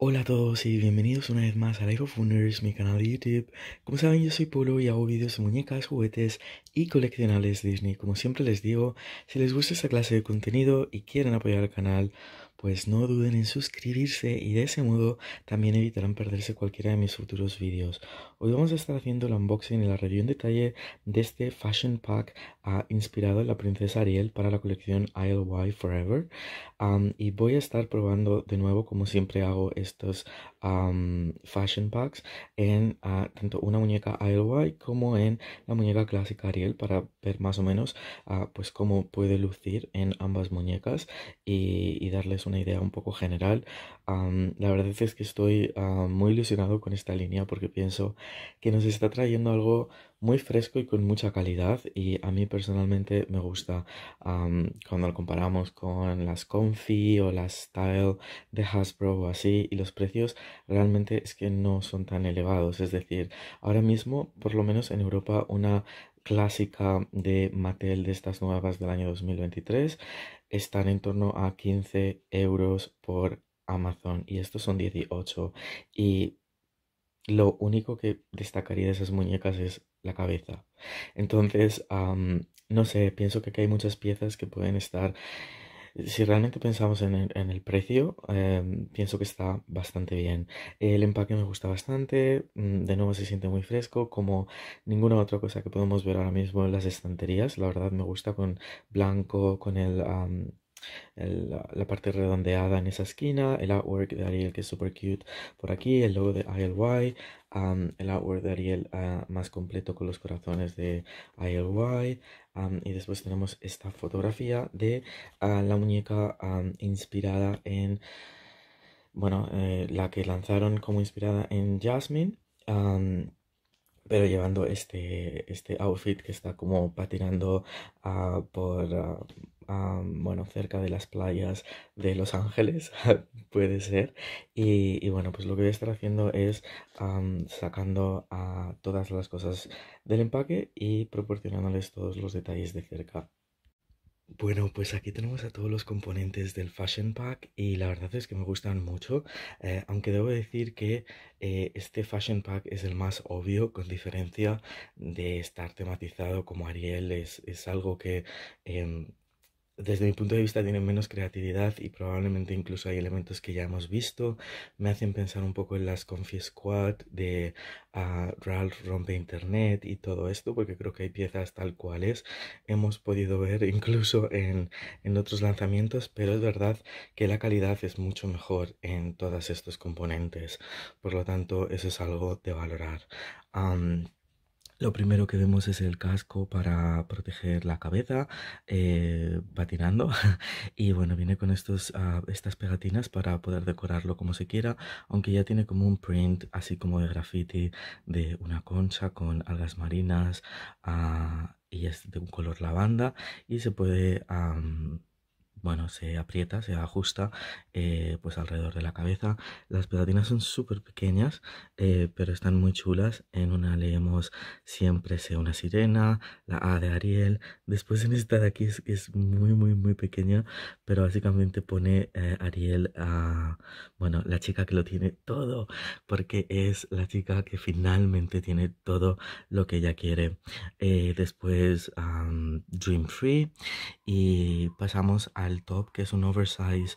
Hola a todos y bienvenidos una vez más a Life of mi canal de YouTube. Como saben, yo soy Polo y hago vídeos de muñecas, juguetes y coleccionales Disney. Como siempre les digo, si les gusta esta clase de contenido y quieren apoyar al canal, pues no duden en suscribirse y de ese modo también evitarán perderse cualquiera de mis futuros vídeos. Hoy vamos a estar haciendo el unboxing y la review en detalle de este Fashion Pack ah, inspirado en la princesa Ariel para la colección ILY Forever y voy a estar probando de nuevo como siempre hago estos Fashion Packs en ah, tanto una muñeca ILY como en la muñeca clásica Ariel para ver más o menos ah, pues cómo puede lucir en ambas muñecas y, y darles una idea un poco general, la verdad es que estoy ah, muy ilusionado con esta línea porque pienso que nos está trayendo algo muy fresco y con mucha calidad y a mí personalmente me gusta cuando lo comparamos con las confi o las Style de Hasbro o así y los precios realmente es que no son tan elevados es decir ahora mismo por lo menos en Europa una clásica de Mattel de estas nuevas del año 2023 están en torno a 15 euros por Amazon y estos son 18 y lo único que destacaría de esas muñecas es la cabeza entonces no sé pienso que aquí hay muchas piezas que pueden estar si realmente pensamos en el, precio, em, pienso que está bastante bien. El empaque me gusta bastante, mm, de nuevo se siente muy fresco, como ninguna otra cosa que podemos ver ahora mismo en las estanterías. La verdad me gusta con blanco, con el la parte redondeada en esa esquina, el artwork de Ariel que es super cute por aquí, el logo de ILY, um, el artwork de Ariel ah, más completo con los corazones de ILY um, y después tenemos esta fotografía de ah, la muñeca um, inspirada en, bueno, eh, la que lanzaron como inspirada en Jasmine pero llevando este, este outfit que está como patinando ah, por, ah, ah, bueno, cerca de las playas de Los Ángeles, puede ser. Y, bueno, pues lo que voy a estar haciendo es sacando a todas las cosas del empaque y proporcionándoles todos los detalles de cerca. Bueno, pues aquí tenemos a todos los componentes del Fashion Pack y la verdad es que me gustan mucho, eh, aunque debo decir que eh, este Fashion Pack es el más obvio, con diferencia de estar tematizado como Ariel, es, algo que em, desde mi punto de vista tienen menos creatividad y probablemente incluso hay elementos que ya hemos visto. Me hacen pensar un poco en las Confi de ah, Ralph Rompe Internet y todo esto, porque creo que hay piezas tal cuales hemos podido ver incluso en, en otros lanzamientos, pero es verdad que la calidad es mucho mejor en todos estos componentes. Por lo tanto, eso es algo de valorar. Lo primero que vemos es el casco para proteger la cabeza, va eh, tirando y bueno, viene con estos, ah, estas pegatinas para poder decorarlo como se quiera, aunque ya tiene como un print así como de graffiti de una concha con algas marinas ah, y es de un color lavanda y se puede bueno, se aprieta, se ajusta eh, pues alrededor de la cabeza. Las pegatinas son súper pequeñas, eh, pero están muy chulas. En una leemos siempre sea una sirena, la A de Ariel. Después en esta de aquí es, es muy, muy, muy pequeña, pero básicamente pone eh, Ariel a, bueno, la chica que lo tiene todo, porque es la chica que finalmente tiene todo lo que ella quiere. después Dream Free y pasamos a el top, que es un oversize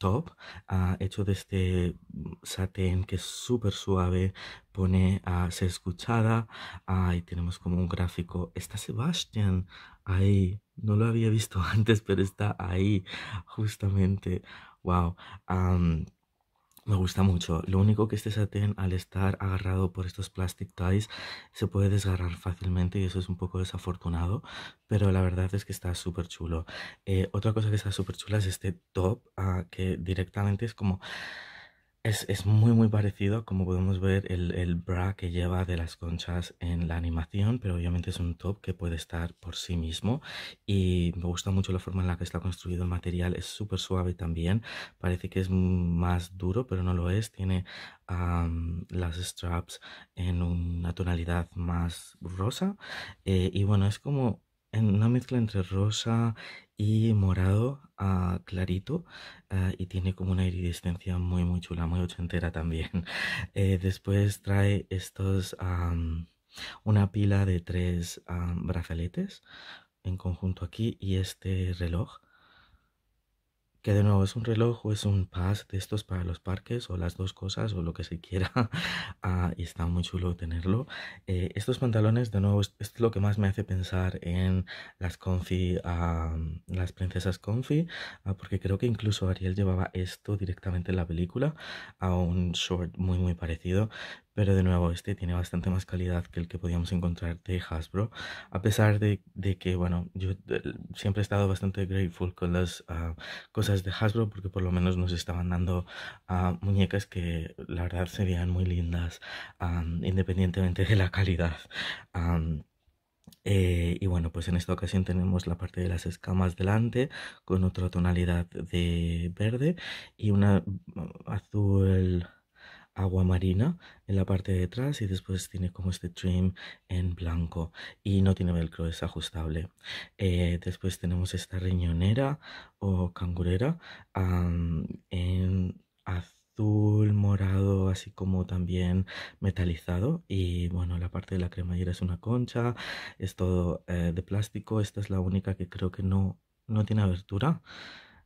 top ah, hecho de este satén que es súper suave pone a ah, ser escuchada ahí tenemos como un gráfico está Sebastián ahí no lo había visto antes pero está ahí justamente wow um, me gusta mucho. Lo único que este satén, al estar agarrado por estos plastic ties, se puede desgarrar fácilmente y eso es un poco desafortunado, pero la verdad es que está súper chulo. Eh, otra cosa que está súper chula es este top, ah, que directamente es como es, muy muy parecido, como podemos ver, el, bra que lleva de las conchas en la animación, pero obviamente es un top que puede estar por sí mismo y me gusta mucho la forma en la que está construido el material, es súper suave también, parece que es más duro, pero no lo es, tiene las straps en una tonalidad más rosa eh, y bueno, es como en una mezcla entre rosa y morado a ah, clarito ah, y tiene como una iridescencia muy muy chula, muy ochentera también. Eh, después trae estos, una pila de tres brazaletes en conjunto aquí y este reloj que de nuevo es un reloj o es un pass de estos para los parques o las dos cosas o lo que se quiera ah, y está muy chulo tenerlo eh, estos pantalones de nuevo es, lo que más me hace pensar en las confi ah, las princesas confi ah, porque creo que incluso Ariel llevaba esto directamente en la película a un short muy muy parecido pero de nuevo, este tiene bastante más calidad que el que podíamos encontrar de Hasbro. A pesar de, de que, bueno, yo siempre he estado bastante grateful con las ah, cosas de Hasbro porque por lo menos nos estaban dando ah, muñecas que la verdad serían muy lindas, ah, independientemente de la calidad. Eh, y bueno, pues en esta ocasión tenemos la parte de las escamas delante con otra tonalidad de verde y una mm, azul agua marina en la parte de atrás y después tiene como este trim en blanco y no tiene velcro, es ajustable. Eh, después tenemos esta riñonera o cangurera en azul, morado, así como también metalizado. Y bueno, la parte de la cremallera es una concha, es todo eh, de plástico. Esta es la única que creo que no, no tiene abertura.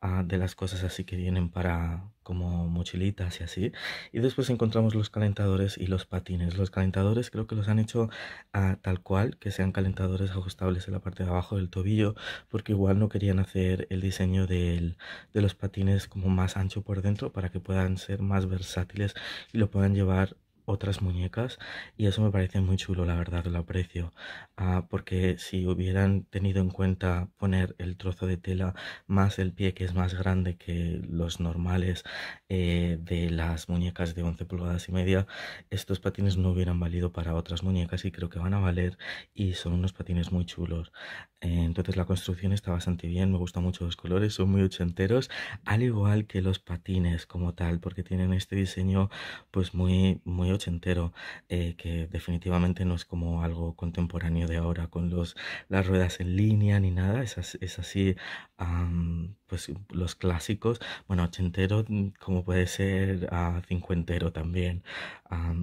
Ah, de las cosas así que vienen para como mochilitas y así. Y después encontramos los calentadores y los patines. Los calentadores creo que los han hecho ah, tal cual, que sean calentadores ajustables en la parte de abajo del tobillo, porque igual no querían hacer el diseño de los patines como más ancho por dentro para que puedan ser más versátiles y lo puedan llevar otras muñecas y eso me parece muy chulo, la verdad, lo aprecio. Ah, porque si hubieran tenido en cuenta poner el trozo de tela más el pie, que es más grande que los normales eh, de las muñecas de 11 pulgadas y media, estos patines no hubieran valido para otras muñecas y creo que van a valer y son unos patines muy chulos. Eh, entonces la construcción está bastante bien, me gustan mucho los colores, son muy ochenteros, al igual que los patines como tal, porque tienen este diseño pues muy, muy ochentero, eh, que definitivamente no es como algo contemporáneo de ahora con los, las ruedas en línea ni nada, es, es así, pues los clásicos, bueno, ochentero mm, como puede ser a cincuentero también,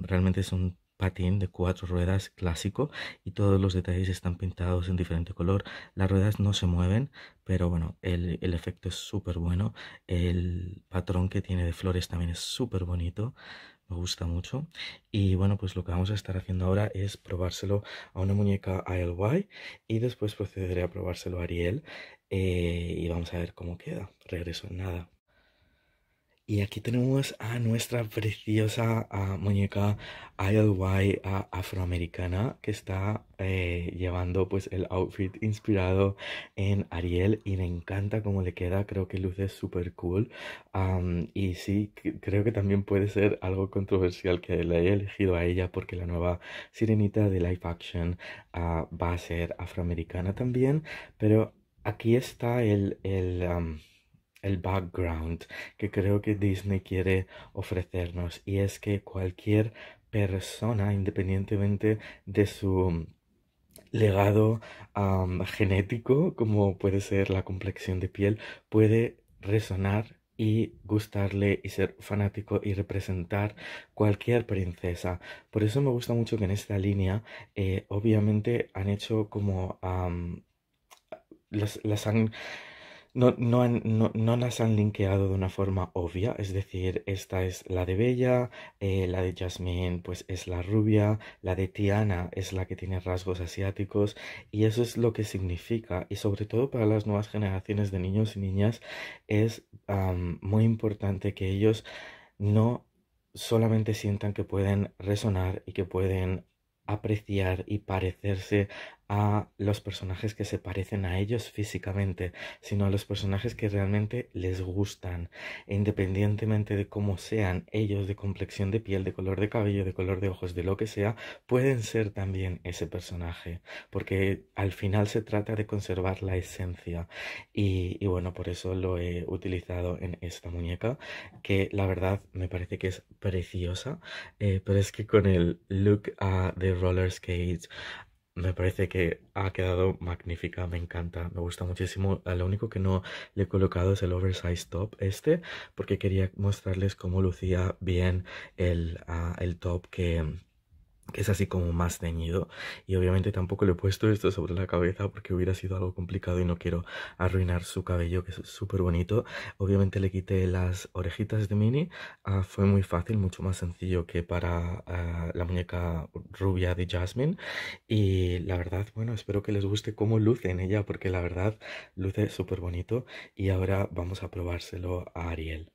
realmente es un patín de cuatro ruedas clásico y todos los detalles están pintados en diferente color. Las ruedas no se mueven, pero bueno, el, el efecto es súper bueno. El patrón que tiene de flores también es súper bonito me gusta mucho. Y bueno, pues lo que vamos a estar haciendo ahora es probárselo a una muñeca ILY y después procederé a probárselo a Ariel eh, y vamos a ver cómo queda. Regreso en nada. Y aquí tenemos a nuestra preciosa ah, muñeca ILY ah, afroamericana que está eh, llevando pues el outfit inspirado en Ariel y me encanta cómo le queda, creo que luce súper cool y sí, creo que también puede ser algo controversial que le haya elegido a ella porque la nueva sirenita de live action ah, va a ser afroamericana también, pero aquí está el el background que creo que Disney quiere ofrecernos y es que cualquier persona, independientemente de su mm, legado genético, como puede ser la complexión de piel, puede resonar y gustarle y ser fanático y representar cualquier princesa. Por eso me gusta mucho que en esta línea, eh, obviamente, han hecho como... las, las han no, no, han, no, las han linkeado de una forma obvia, es decir, esta es la de Bella, eh, la de Jasmine pues es la rubia, la de Tiana es la que tiene rasgos asiáticos y eso es lo que significa y sobre todo para las nuevas generaciones de niños y niñas es muy importante que ellos no solamente sientan que pueden resonar y que pueden apreciar y parecerse a los personajes que se parecen a ellos físicamente, sino a los personajes que realmente les gustan, independientemente de cómo sean ellos, de complexión de piel, de color de cabello, de color de ojos, de lo que sea, pueden ser también ese personaje, porque al final se trata de conservar la esencia. Y, bueno, por eso lo he utilizado en esta muñeca, que la verdad me parece que es preciosa, eh, pero es que con el look a ah, de roller skates, me parece que ha quedado magnífica, me encanta, me gusta muchísimo. Lo único que no le he colocado es el oversize top este, porque quería mostrarles cómo lucía bien el, ah, el top que que es así como más teñido y obviamente tampoco le he puesto esto sobre la cabeza porque hubiera sido algo complicado y no quiero arruinar su cabello que es súper bonito obviamente le quité las orejitas de mini ah, fue muy fácil mucho más sencillo que para ah, la muñeca rubia de Jasmine y la verdad bueno espero que les guste cómo luce en ella porque la verdad luce súper bonito y ahora vamos a probárselo a Ariel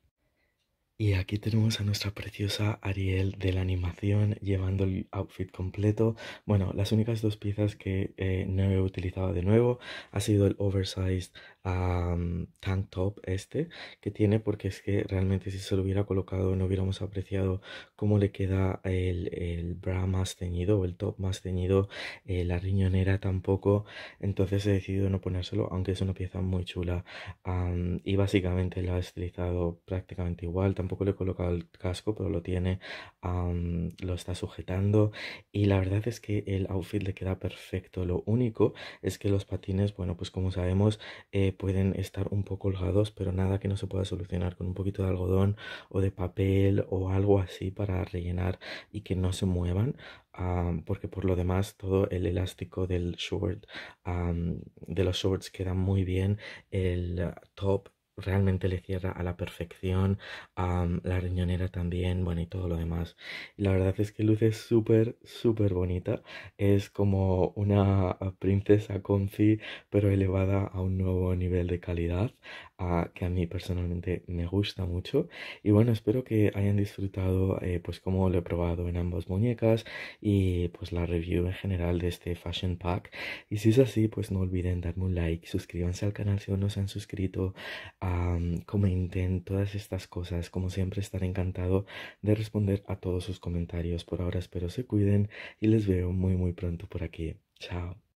y aquí tenemos a nuestra preciosa Ariel de la animación llevando el outfit completo. Bueno, las únicas dos piezas que eh, no he utilizado de nuevo ha sido el oversized tan tank top este que tiene porque es que realmente si se lo hubiera colocado no hubiéramos apreciado cómo le queda el, el bra más teñido o el top más teñido eh, la riñonera tampoco, entonces he decidido no ponérselo aunque es una pieza muy chula y básicamente la he estilizado prácticamente igual, tampoco le he colocado el casco pero lo tiene, lo está sujetando y la verdad es que el outfit le queda perfecto, lo único es que los patines, bueno pues como sabemos eh, pueden estar un poco holgados, pero nada que no se pueda solucionar con un poquito de algodón o de papel o algo así para rellenar y que no se muevan. Ah, porque por lo demás todo el elástico del short ah, de los shorts queda muy bien el top realmente le cierra a la perfección, a la riñonera también, bueno, y todo lo demás. La verdad es que luce súper, súper bonita. Es como una princesa conci, pero elevada a un nuevo nivel de calidad, que a mí personalmente me gusta mucho. Y bueno, espero que hayan disfrutado, eh, pues, como lo he probado en ambas muñecas y, pues, la review en general de este Fashion Pack. Y si es así, pues, no olviden darme un like, suscríbanse al canal si aún no se han suscrito. a um, comenten todas estas cosas. Como siempre, estaré encantado de responder a todos sus comentarios. Por ahora espero se cuiden y les veo muy muy pronto por aquí. Chao.